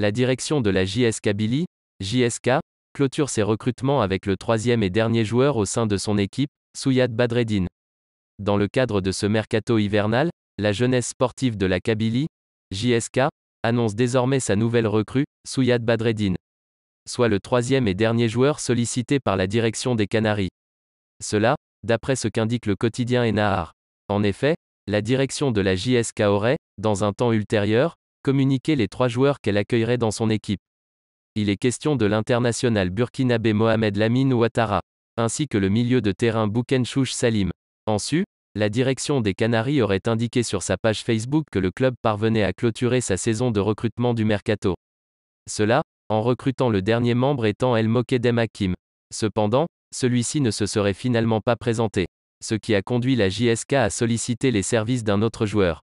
La direction de la JS Kabylie, JSK, clôture ses recrutements avec le troisième et dernier joueur au sein de son équipe, Souyad Badreddin. Dans le cadre de ce mercato hivernal, la jeunesse sportive de la Kabylie, JSK, annonce désormais sa nouvelle recrue, Souyad Badreddin. Soit le troisième et dernier joueur sollicité par la direction des Canaries. Cela, d'après ce qu'indique le quotidien Enahar. En effet, la direction de la JSK aurait, dans un temps ultérieur, communiquer les trois joueurs qu'elle accueillerait dans son équipe. Il est question de l'international burkinabé Mohamed Lamine Ouattara, ainsi que le milieu de terrain Boukenchouch Salim. En su, la direction des Canaries aurait indiqué sur sa page Facebook que le club parvenait à clôturer sa saison de recrutement du mercato. Cela, en recrutant le dernier membre étant El Mokedem Hakim. Cependant, celui-ci ne se serait finalement pas présenté, ce qui a conduit la JSK à solliciter les services d'un autre joueur.